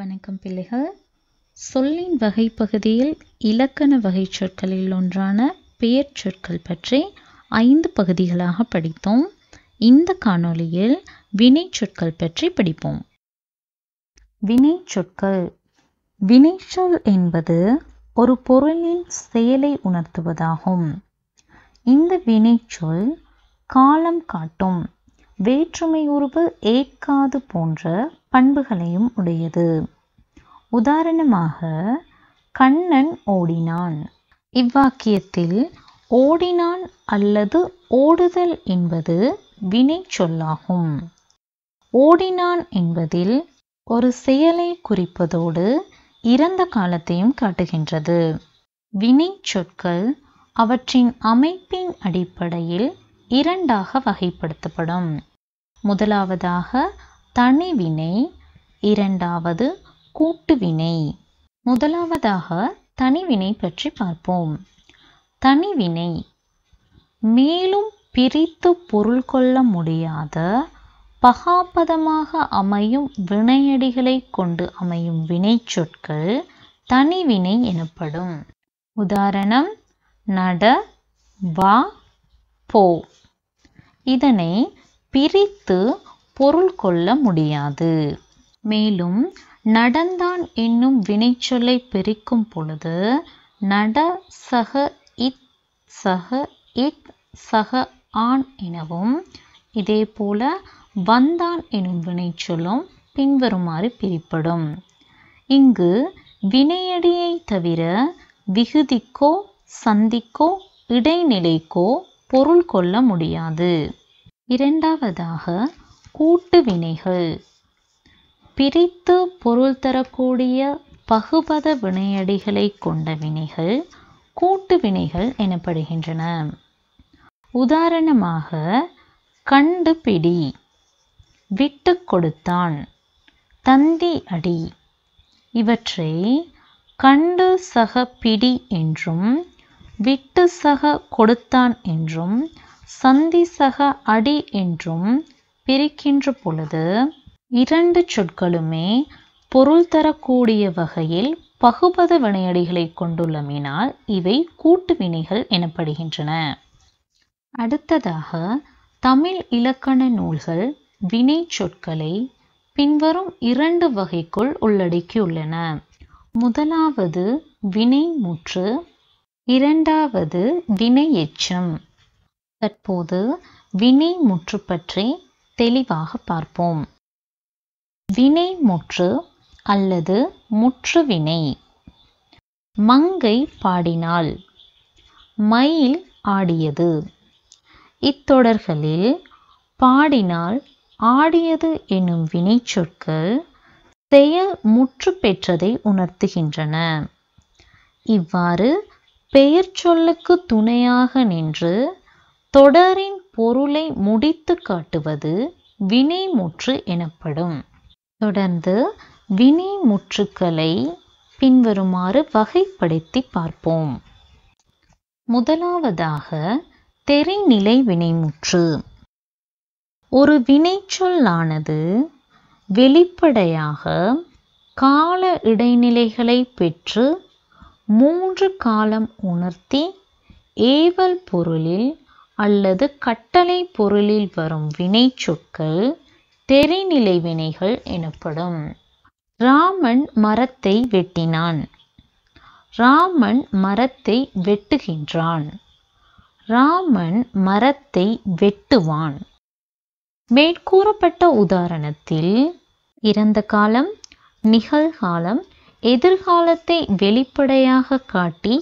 வணக்கம் பிள்ளைகள் சொல்லின் வகை பகுதியில் இலக்கண வகை சொற்களில் ஒன்றான பெயர் சொற்கள் பற்றி ஐந்து பகுதிகளாக படித்தோம் இந்த காணொளியில் வினை சொற்கள் பற்றி படிப்போம் வினை சொற்கள் வினை சொல் என்பது ஒரு பொருளின் செயலை உணர்த்துவதாகும் இந்த வினை சொல் காலம் காட்டும் வேற்றுமை உருவு ஏற்காது போன்ற பண்புகளையும் உடையது உதாரணமாக கண்ணன் ஓடினான் இவ்வாக்கியத்தில் ஓடினான் அல்லது ஓடுதல் என்பது வினை சொல்லாகும் ஓடினான் என்பதில் ஒரு செயலை குறிப்பதோடு இறந்த காலத்தையும் காட்டுகின்றது வினை சொற்கள் அவற்றின் அமைப்பின் அடிப்படையில் இரண்டாக வகைப்படுத்தப்படும் முதலாவதாக தனிவினை இரண்டாவது கூட்டுவினை முதலாவதாக தனிவினை பற்றி பார்ப்போம் தனிவினை மேலும் பிரித்து பொருள் கொள்ள முடியாத பகாபதமாக அமையும் வினையடிகளை கொண்டு அமையும் வினை சொற்கள் தனிவினை எனப்படும் உதாரணம் நட வா போ இதனை பிரித்து பொருள் கொள்ள முடியாது மேலும் நடந்தான் என்னும் வினைச்சொல்லை பிரிக்கும் பொழுது நட சக இத் சக இக் சக ஆண் எனவும் இதே போல வந்தான் எனும் வினைச்சொல்லும் பின்வருமாறு பிரிப்படும் இங்கு வினையடியை தவிர விகுதிக்கோ சந்திக்கோ இடைநிலைக்கோ பொருள் கொள்ள முடியாது இரண்டாவதாக கூட்டு வினைகள் பிரித்து பொருள் தரக்கூடிய பகுபத வினையடிகளை கொண்ட வினைகள் கூட்டு வினைகள் எனப்படுகின்றன உதாரணமாக கண்டுபிடி விட்டு கொடுத்தான் தந்தி அடி இவற்றை கண்டு சக பிடி என்றும் விட்டு சக கொடுத்தான் என்றும் சந்தி சக அடி என்றும் பிரிக்கின்ற பொழுது இரண்டு சொற்களுமே பொருள் தரக்கூடிய வகையில் பகுபத வினையடிகளை கொண்டுள்ளமினால் இவை கூட்டு வினைகள் எனப்படுகின்றன அடுத்ததாக தமிழ் இலக்கண நூல்கள் வினை சொற்களை பின்வரும் இரண்டு வகைக்குள் உள்ளடக்கியுள்ளன முதலாவது வினை முற்று இரண்டாவது வினை எச்சம் தற்போது வினை முற்று பற்றி தெளிவாக பார்ப்போம் வினை முற்று அல்லது முற்று வினை மங்கை பாடினாள் மயில் ஆடியது இத்தொடர்களில் பாடினால் ஆடியது எனும் வினைச்சொற்கள் செயல் முற்று பெற்றதை உணர்த்துகின்றன இவ்வாறு பெயர் சொல்லுக்கு துணையாக நின்று தொடரின் பொருளை முடித்து காட்டுவது வினைமுற்று எனப்படும் தொடர்ந்து வினைமுற்றுக்களை பின்வருமாறு வகைப்படுத்தி பார்ப்போம் முதலாவதாக தெரிநிலை வினைமுற்று ஒரு வினைச்சொல்லானது வெளிப்படையாக கால இடைநிலைகளை பெற்று மூன்று காலம் உணர்த்தி ஏவல் பொருளில் அல்லது கட்டளை பொருளில் வரும் வினைச்சொற்கள் தெரிநிலை வினைகள் எனப்படும் ராமன் மரத்தை வெட்டினான் ராமன் மரத்தை வெட்டுகின்றான் ராமன் மரத்தை வெட்டுவான் மேற்கூறப்பட்ட உதாரணத்தில் இறந்த காலம் நிகழ்காலம் எதிர்காலத்தை வெளிப்படையாக காட்டி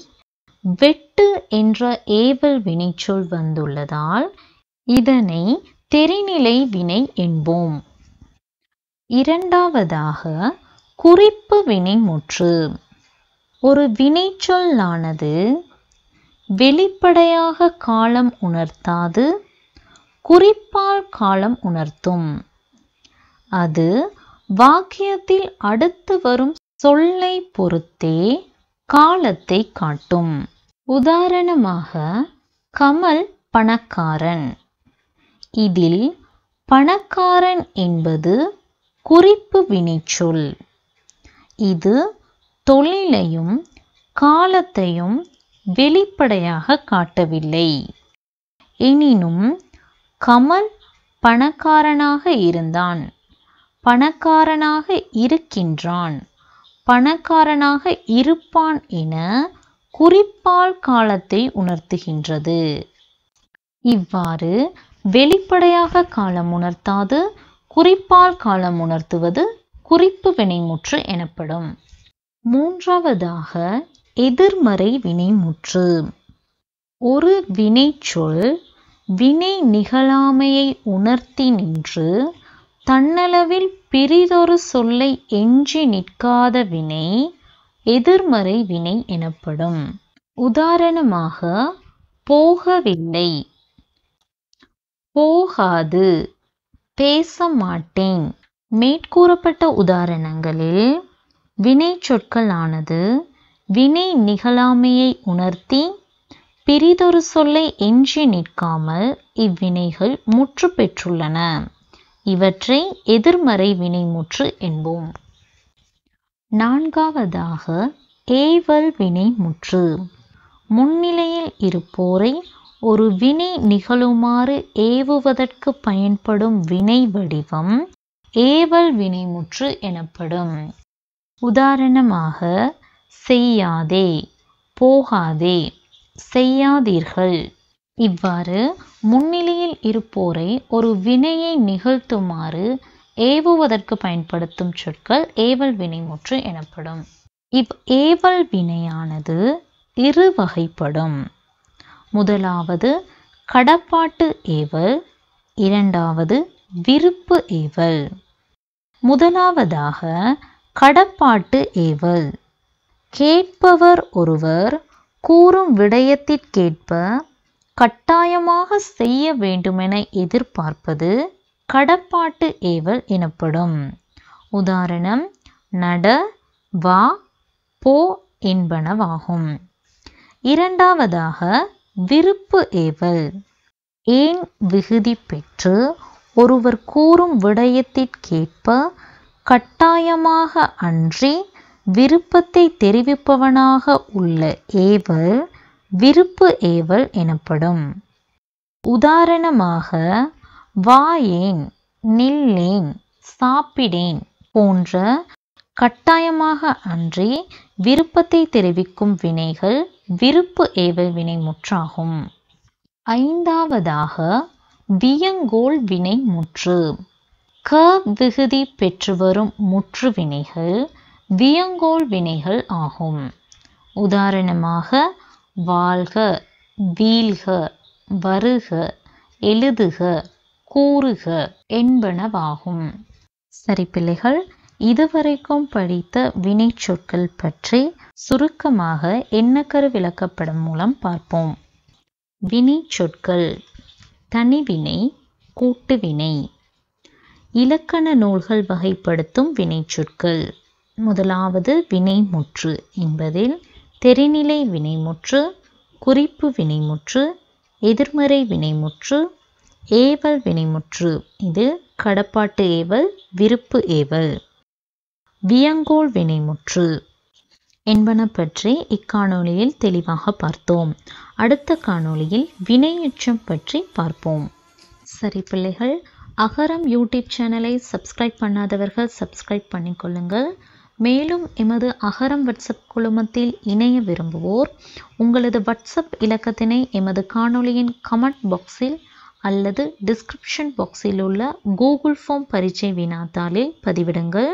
வெட்டு என்ற ஏவல் வினைச்சொல் வந்துள்ளதால் இதனை தெரிநிலை வினை என்போம் இரண்டாவதாக குறிப்பு வினைமுற்று ஒரு வினைச்சொல்லானது வெளிப்படையாக காலம் உணர்த்தாது குறிப்பால் காலம் உணர்த்தும் அது வாக்கியத்தில் அடுத்து வரும் சொல்லை பொறுத்தே காலத்தை காட்டும் உதாரணமாக கமல் பணக்காரன் இதில் பணக்காரன் என்பது குறிப்பு வினைச்சொல் இது தொழிலையும் காலத்தையும் வெளிப்படையாக காட்டவில்லை எனினும் கமல் பணக்காரனாக இருந்தான் பணக்காரனாக இருக்கின்றான் பணக்காரனாக இருப்பான் என குறிப்பால் காலத்தை உணர்த்துகின்றது இவ்வாறு வெளிப்படையாக காலம் உணர்த்தாது குறிப்பால் காலம் உணர்த்துவது குறிப்பு வினைமுற்று எனப்படும் மூன்றாவதாக எதிர்மறை வினைமுற்று ஒரு வினைச்சொல் வினை நிகழாமையை உணர்த்தி நின்று தன்னளவில் பிரிதொரு சொல்லை எஞ்சி நிற்காத வினை எதிர்மறை வினை எனப்படும் உதாரணமாக போகவில்லை போகாது பேச மாட்டேன் மேற்கூறப்பட்ட உதாரணங்களில் வினை சொற்களானது வினை நிகழாமையை உணர்த்தி பிரிதொரு சொல்லை எஞ்சி நிற்காமல் இவ்வினைகள் முற்று பெற்றுள்ளன இவற்றை எதிர்மறை வினைமுற்று என்போம் நான்காவதாக ஏவல் வினை முற்று முன்னிலையில் இருப்போரை ஒரு வினை நிகழுமாறு ஏவுவதற்கு பயன்படும் வினை வடிவம் ஏவல் வினைமுற்று எனப்படும் உதாரணமாக செய்யாதே போகாதே செய்யாதீர்கள் இவ்வாறு முன்னிலையில் இருப்போரை ஒரு வினையை நிகழ்த்துமாறு ஏவுவதற்கு பயன்படுத்தும் சொற்கள் ஏவல் வினைமுற்று எனப்படும் இவ் ஏவல் வினையானது இரு வகைப்படும் முதலாவது கடப்பாட்டு ஏவல் இரண்டாவது விருப்பு ஏவல் முதலாவதாக கடப்பாட்டு ஏவல் கேட்பவர் ஒருவர் கூறும் விடயத்திற்கேற்ப கட்டாயமாக செய்ய வேண்டுமென எதிர்பார்ப்பது கடப்பாட்டு ஏவல் எனப்படும் உதாரணம் நட வா போ என்பனவாகும் இரண்டாவதாக விருப்பு ஏவல் ஏன் விகுதி பெற்று ஒருவர் கூறும் விடயத்திற்கேற்ப கட்டாயமாக அன்றி விருப்பத்தை தெரிவிப்பவனாக உள்ள ஏவல் விருப்பு ஏவல் எனப்படும் உதாரணமாக வாயேன் நில்லேன் சாப்பிடேன் போன்ற கட்டாயமாக அன்றி விருப்பத்தை தெரிவிக்கும் வினைகள் விருப்பு ஏவல் வினை முற்றாகும் ஐந்தாவதாக வியங்கோல் வினை முற்று க விகுதி பெற்று வரும் முற்று வினைகள் வியங்கோல் வினைகள் ஆகும் உதாரணமாக வாழ்க வீழ்க வருக எழுதுக கூறுக என்பனவாகும் சரி பிள்ளைகள் இதுவரைக்கும் படித்த வினை சொற்கள் பற்றி சுருக்கமாக எண்ணக்கரு விளக்கப்படம் மூலம் பார்ப்போம் வினை சொற்கள் தனிவினை கூட்டுவினை இலக்கண நூல்கள் வகைப்படுத்தும் வினை சொற்கள் முதலாவது வினைமுற்று என்பதில் தெரிநிலை வினைமுற்று குறிப்பு வினைமுற்று எதிர்மறை வினைமுற்று ஏவல் வினைமுற்று இது கடப்பாட்டு ஏவல் விருப்பு ஏவல் வியங்கோல் வினைமுற்று என்பன பற்றி இக்காணொலியில் தெளிவாக பார்த்தோம் அடுத்த காணொலியில் வினையுச்சம் பற்றி பார்ப்போம் சரி பிள்ளைகள் அகரம் யூடியூப் சேனலை சப்ஸ்கிரைப் பண்ணாதவர்கள் சப்ஸ்கிரைப் பண்ணிக்கொள்ளுங்கள் மேலும் எமது அகரம் வாட்ஸ்அப் குழுமத்தில் இணைய விரும்புவோர் உங்களது வாட்ஸ்அப் இலக்கத்தினை எமது காணொலியின் கமெண்ட் பாக்ஸில் அல்லது டிஸ்கிரிப்ஷன் பாக்ஸில் உள்ள கூகுள் ஃபார்ம் பரீட்சை வினாத்தாளில் பதிவிடுங்கள்